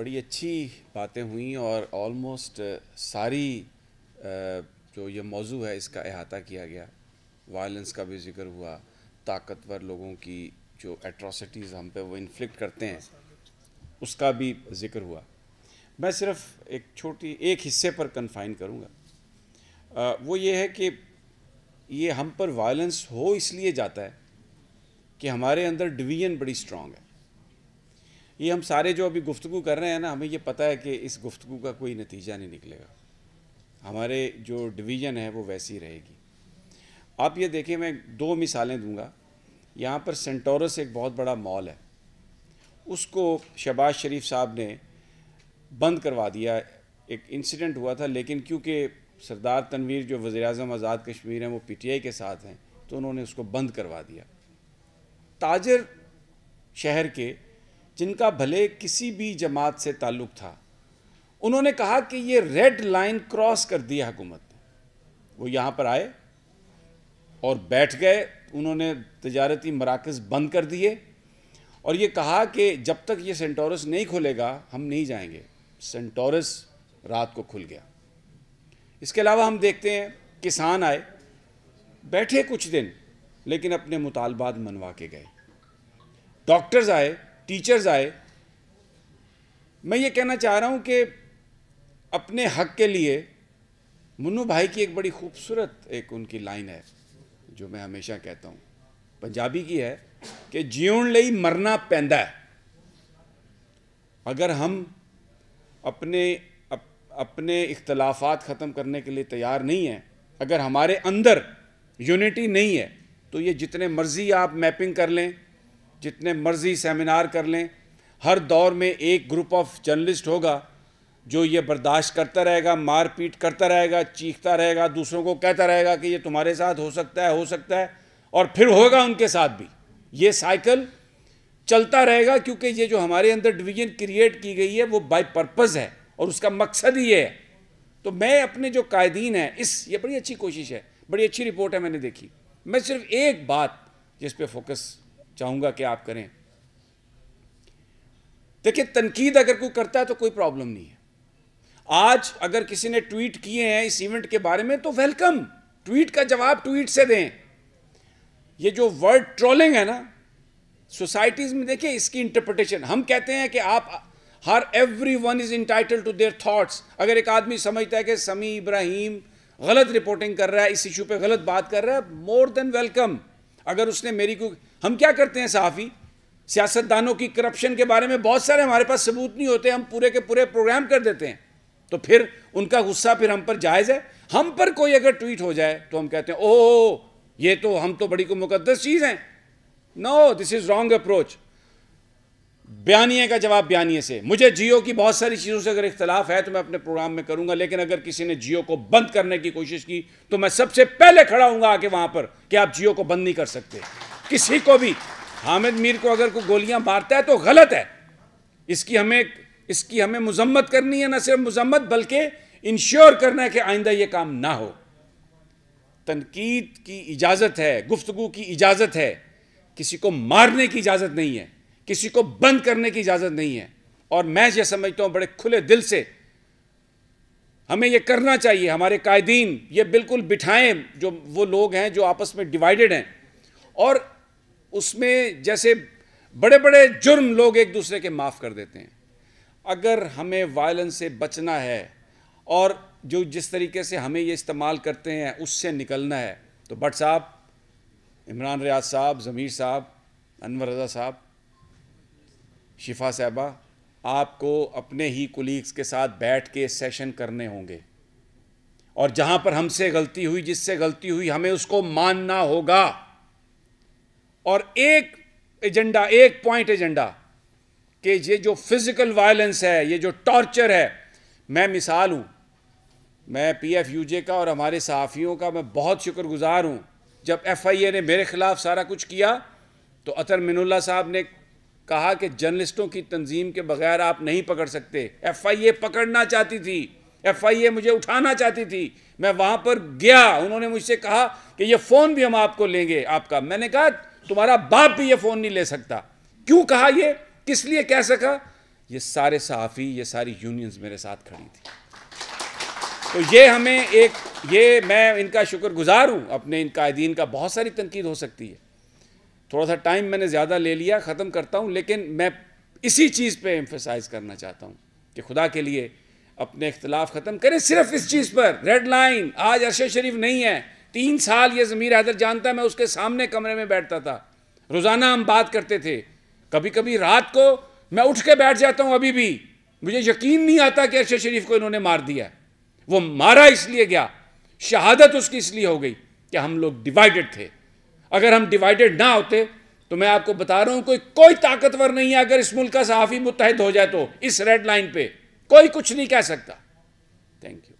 बड़ी अच्छी बातें हुई और ऑलमोस्ट सारी जो ये मौजू है इसका अहाता किया गया वायलेंस का भी जिक्र हुआ ताकतवर लोगों की जो एट्रोसिटीज़ हम पे वो इन्फ्लिक्ट करते हैं उसका भी जिक्र हुआ मैं सिर्फ एक छोटी एक हिस्से पर कन्फाइन करूँगा वो ये है कि ये हम पर वायलेंस हो इसलिए जाता है कि हमारे अंदर डिवीजन बड़ी स्ट्रांग है ये हम सारे जो अभी गुफ्तु कर रहे हैं ना हमें ये पता है कि इस गुफ्तु का कोई नतीजा नहीं निकलेगा हमारे जो डिवीज़न है वो वैसी रहेगी आप ये देखें मैं दो मिसालें दूंगा यहाँ पर सेंटोरस एक बहुत बड़ा मॉल है उसको शबाज शरीफ साहब ने बंद करवा दिया एक इंसिडेंट हुआ था लेकिन क्योंकि सरदार तनवीर जो वज़ी अजम आज़ाद कश्मीर हैं वो पी टी आई के साथ हैं तो उन्होंने उसको बंद करवा दिया ताजर शहर के जिनका भले किसी भी जमात से ताल्लुक़ था उन्होंने कहा कि ये रेड लाइन क्रॉस कर दिया हुकूमत ने वो यहाँ पर आए और बैठ गए उन्होंने तजारती मराकज़ बंद कर दिए और ये कहा कि जब तक ये सेंटोरस नहीं खुलेगा हम नहीं जाएंगे सेंटोरस रात को खुल गया इसके अलावा हम देखते हैं किसान आए बैठे कुछ दिन लेकिन अपने मुतालबात मनवा के गए डॉक्टर्स आए टीचर्स आए मैं ये कहना चाह रहा हूँ कि अपने हक के लिए मुन्नू भाई की एक बड़ी खूबसूरत एक उनकी लाइन है जो मैं हमेशा कहता हूँ पंजाबी की है कि जीवन ਲਈ मरना पैदा है अगर हम अपने अप, अपने इख्तलाफात ख़त्म करने के लिए तैयार नहीं हैं अगर हमारे अंदर यूनिटी नहीं है तो ये जितने मर्ज़ी आप मैपिंग कर लें जितने मर्ज़ी सेमिनार कर लें हर दौर में एक ग्रुप ऑफ जर्नलिस्ट होगा जो ये बर्दाश्त करता रहेगा मारपीट करता रहेगा चीखता रहेगा दूसरों को कहता रहेगा कि ये तुम्हारे साथ हो सकता है हो सकता है और फिर होगा उनके साथ भी ये साइकिल चलता रहेगा क्योंकि ये जो हमारे अंदर डिवीजन क्रिएट की गई है वो बाय पर्पज़ है और उसका मकसद ही ये है तो मैं अपने जो कायदीन है इस ये बड़ी अच्छी कोशिश है बड़ी अच्छी रिपोर्ट है मैंने देखी मैं सिर्फ एक बात जिस पर फोकस चाहूंगा कि आप करें देखिए तनकीद अगर कोई करता है तो कोई प्रॉब्लम नहीं है आज अगर किसी ने ट्वीट किए हैं इस इवेंट के बारे में तो वेलकम ट्वीट का जवाब ट्वीट से दें ये जो वर्ड ट्रोलिंग है ना सोसाइटीज में देखिए इसकी इंटरप्रिटेशन हम कहते हैं कि आप हर everyone is entitled to their thoughts अगर एक आदमी समझता है कि समी इब्राहिम गलत रिपोर्टिंग कर रहा है इस इशू पे गलत बात कर रहा है मोर देन वेलकम अगर उसने मेरी कोई हम क्या करते हैं सहाफ़ी सियासतदानों की करप्शन के बारे में बहुत सारे हमारे पास सबूत नहीं होते हम पूरे के पूरे प्रोग्राम कर देते हैं तो फिर उनका गुस्सा फिर हम पर जायज़ है हम पर कोई अगर ट्वीट हो जाए तो हम कहते हैं ओ ये तो हम तो बड़ी को मुकदस चीज़ हैं no this is wrong approach बयानिए का जवाब बयानिए से मुझे जियो की बहुत सारी चीज़ों से अगर इख्तलाफ है तो मैं अपने प्रोग्राम में करूंगा लेकिन अगर किसी ने जियो को बंद करने की कोशिश की तो मैं सबसे पहले खड़ा हूंगा आके वहां पर कि आप जियो को बंद नहीं कर सकते किसी को भी हामिद मीर को अगर कोई गोलियां मारता है तो गलत है इसकी हमें इसकी हमें मजम्मत करनी है ना सिर्फ मजम्मत बल्कि इंश्योर करना है कि आइंदा यह काम ना हो तनकीद की इजाज़त है गुफ्तु की इजाज़त है किसी को मारने की इजाज़त नहीं है किसी को बंद करने की इजाज़त नहीं है और मैं यह समझता हूं बड़े खुले दिल से हमें यह करना चाहिए हमारे कायदीन ये बिल्कुल बिठाएं जो वो लोग हैं जो आपस में डिवाइडेड हैं और उसमें जैसे बड़े बड़े जुर्म लोग एक दूसरे के माफ़ कर देते हैं अगर हमें वायलेंस से बचना है और जो जिस तरीके से हमें ये इस्तेमाल करते हैं उससे निकलना है तो भट्ट साहब इमरान रियाज साहब ज़मीर साहब अनवर रज़ा साहब शिफा साहबा आपको अपने ही कोलीग्स के साथ बैठ के सेशन करने होंगे और जहाँ पर हमसे गलती हुई जिससे गलती हुई हमें उसको मानना होगा और एक एजेंडा एक पॉइंट एजेंडा कि ये जो फिज़िकल वायलेंस है ये जो टॉर्चर है मैं मिसाल हूँ मैं पी एफ यू जे का और हमारे सहाफ़ियों का मैं बहुत शुक्रगुजार हूँ जब एफ आई ए ने मेरे ख़िलाफ़ सारा कुछ किया तो अतर मिनुल्ला साहब ने कहा कि जर्नलिस्टों की तंजीम के बगैर आप नहीं पकड़ सकते एफ आई ए पकड़ना चाहती थी एफ आई ए मुझे उठाना चाहती थी मैं वहाँ पर गया उन्होंने मुझसे कहा कि ये फ़ोन भी हम आपको लेंगे आपका मैंने कहा तुम्हारा बाप भी ये फ़ोन नहीं ले सकता क्यों कहा ये किस लिए कह सका ये सारे सहाफ़ी ये सारी यूनियंस मेरे साथ खड़ी थी तो ये हमें एक ये मैं इनका गुजार हूँ अपने इन कायदीन का बहुत सारी तनकीद हो सकती है थोड़ा सा टाइम मैंने ज़्यादा ले लिया ख़त्म करता हूँ लेकिन मैं इसी चीज़ पे एम्फेसाइज करना चाहता हूँ कि खुदा के लिए अपने इख्तलाफ ख़त्म करें सिर्फ इस चीज़ पर रेड लाइन आज अरशद शरीफ नहीं है तीन साल ये ज़मीर हैदर जानता मैं उसके सामने कमरे में बैठता था रोज़ाना हम बात करते थे कभी कभी रात को मैं उठ के बैठ जाता हूँ अभी भी मुझे यकीन नहीं आता कि अरशद शरीफ को इन्होंने मार दिया वो मारा इसलिए गया शहादत उसकी इसलिए हो गई कि हम लोग डिवाइडेड थे अगर हम डिवाइडेड ना होते तो मैं आपको बता रहा हूँ कोई कोई ताकतवर नहीं है अगर इस मुल्क का सहाफ़ी मुतहद हो जाए तो इस रेड लाइन पे कोई कुछ नहीं कह सकता थैंक यू